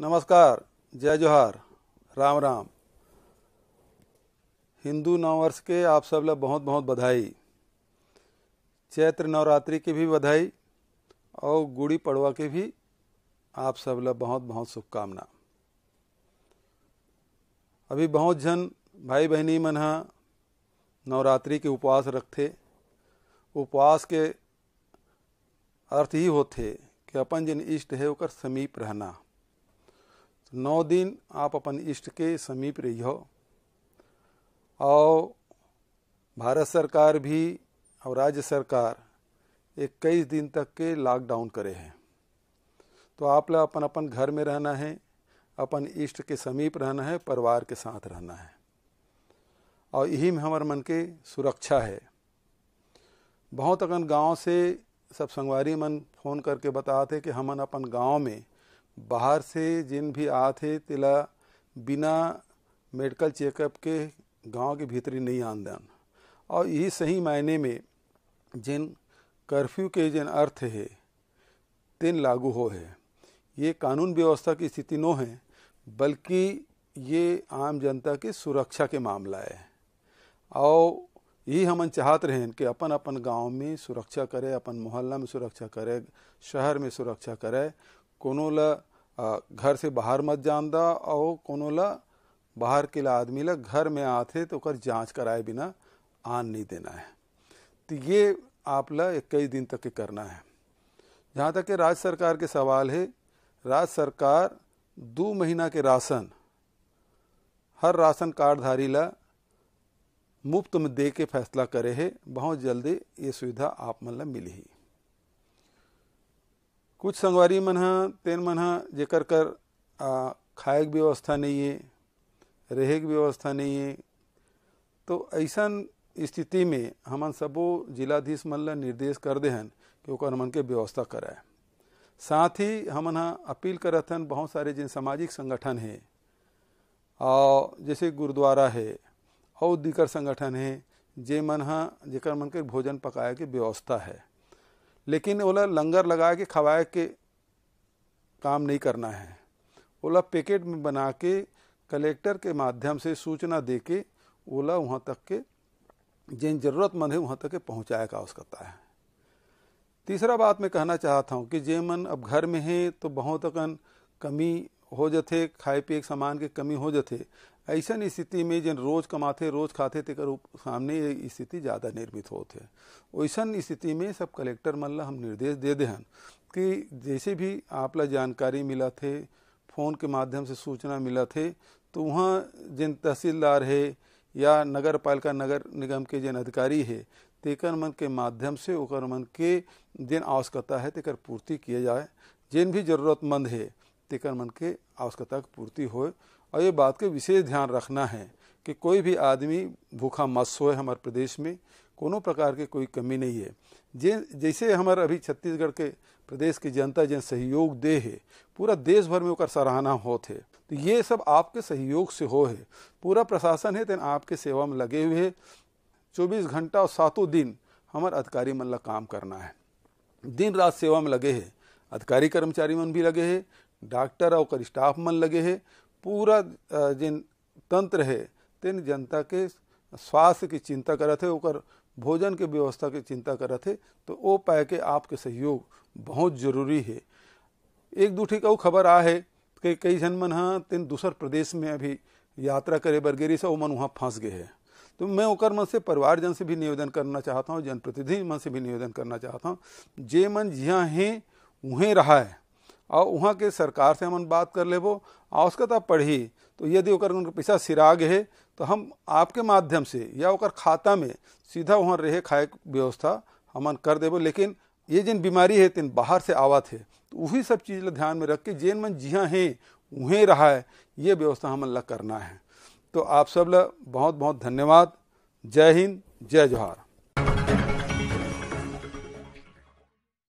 नमस्कार जय जोहार राम राम हिंदू नववर्ष के आप सब लोग बहुत बहुत बधाई चैत्र नवरात्रि की भी बधाई और गुड़ी पड़वा की भी आप सब लोग बहुत बहुत शुभकामना अभी बहुत जन भाई बहनी मन नवरात्रि के उपवास रखते उपवास के अर्थ ही होते कि अपन जिन इष्ट है ओकर समीप रहना नौ दिन आप अपन इष्ट के समीप रहियो और भारत सरकार भी और राज्य सरकार इक्कीस दिन तक के लॉकडाउन करे हैं तो आप लोग अपन अपन घर में रहना है अपन इष्ट के समीप रहना है परिवार के साथ रहना है और यही में हमारे मन के सुरक्षा है बहुत अगन गांव से सब संगवारी मन फ़ोन करके बताते कि हमन अपन गांव में बाहर से जिन भी आते तिला बिना मेडिकल चेकअप के गांव के भीतरी नहीं आंदन और यही सही मायने में जिन कर्फ्यू के जिन अर्थ है तिन लागू हो है ये कानून व्यवस्था की स्थिति नो है बल्कि ये आम जनता की सुरक्षा के मामला है और यही हम चाहत रहें कि अपन अपन गांव में सुरक्षा करे अपन मोहल्ला में सुरक्षा करे शहर में सुरक्षा करे कोनोला घर से बाहर मत जानदा और कोनोला बाहर के ला आदमी ला घर में आते तो कर जांच कराए बिना आन नहीं देना है तो ये आप ला इक्कीस दिन तक के करना है जहाँ तक कि राज्य सरकार के सवाल है राज्य सरकार दो महीना के राशन हर राशन कार्डधारी ला मुफ्त में दे के फैसला करे है बहुत जल्दी ये सुविधा आप मतलब मिली ही कुछ संगवारी मन तेन मन जेकर कर खाए की व्यवस्था नहीं है रहे की व्यवस्था नहीं है तो ऐसा स्थिति में हमन सबो जिलाधीश मन ला निर्देश कर दे हन कि ओकर मन के व्यवस्था कराए साथ ही हमन हाँ अपील करत हन बहुत सारे जिन सामाजिक संगठन है और जैसे गुरुद्वारा है और दीकर संगठन है जे मन हाँ, जेकर मन के भोजन पकाए के व्यवस्था है लेकिन बोला लंगर लगा के खवाए के काम नहीं करना है ओला पैकेट में बना के कलेक्टर के माध्यम से सूचना दे के ओला वहाँ तक के जिन ज़रूरतमंद है वहाँ तक के पहुँचाए का आवश्यकता है तीसरा बात मैं कहना चाहता हूँ कि जे मन अब घर में है तो बहुत अकन कमी हो जाते खाए पिए सामान के कमी हो जाते ऐसा स्थिति में जिन रोज कमाते रोज खाते तेकर सामने ये स्थिति ज़्यादा निर्मित होते वैसन स्थिति में सब कलेक्टर मल्ला हम निर्देश दे देहन कि जैसे भी आप ला जानकारी मिला थे फ़ोन के माध्यम से सूचना मिला थे तो वहाँ जिन तहसीलदार है या नगर पालिका नगर निगम के जिन अधिकारी है तेकर मन के माध्यम से उकर मन के जिन आवश्यकता है तेकर पूर्ति किया जाए जिन भी जरूरतमंद है तेकर मन के आवश्यकता की पूर्ति होए और ये बात का विशेष ध्यान रखना है कि कोई भी आदमी भूखा मत सोए हमारे प्रदेश में कोनो प्रकार के कोई कमी नहीं है जे जैसे हमारे अभी छत्तीसगढ़ के प्रदेश की जनता जन सहयोग दे है पूरा देश भर में उसका सराहना होते है तो ये सब आपके सहयोग से हो है पूरा प्रशासन है तेन आपके सेवा में लगे हुए है चौबीस घंटा और सातों दिन हमारे अधिकारी मन लग काम करना है दिन रात सेवा में लगे है अधिकारी कर्मचारी मन भी लगे है डॉक्टर और स्टाफ मन लगे है पूरा जिन तंत्र है तेन जनता के स्वास्थ्य की चिंता करा थे और भोजन के व्यवस्था की चिंता करा थे तो वो पाए के आपके सहयोग बहुत जरूरी है एक दूठी का खबर आ है कि कई जन मन हाँ तेन दूसर प्रदेश में अभी यात्रा करे बर से से मन वहाँ फंस गए है तो मैं ओकर मन से परिवार जन से भी निवेदन करना चाहता हूँ जनप्रतिनिधि मन से भी निवेदन करना चाहता हूँ जे मन जिया हैं वहीं रहा है और वहाँ के सरकार से हमन बात कर लेबो आवश्यकता तो पढ़ी तो यदि ओकर पैसा सिराग है तो हम आपके माध्यम से या ओकर खाता में सीधा वहाँ रहे खाए व्यवस्था हमन कर देबो लेकिन ये जिन बीमारी है तिन बाहर से आवा थे तो वही सब चीज़ ला ध्यान में रख के जिन मन जिया हैं उहें रहा है ये व्यवस्था हमन ला करना है तो आप सब ला बहुत बहुत धन्यवाद जय हिंद जय जवाहर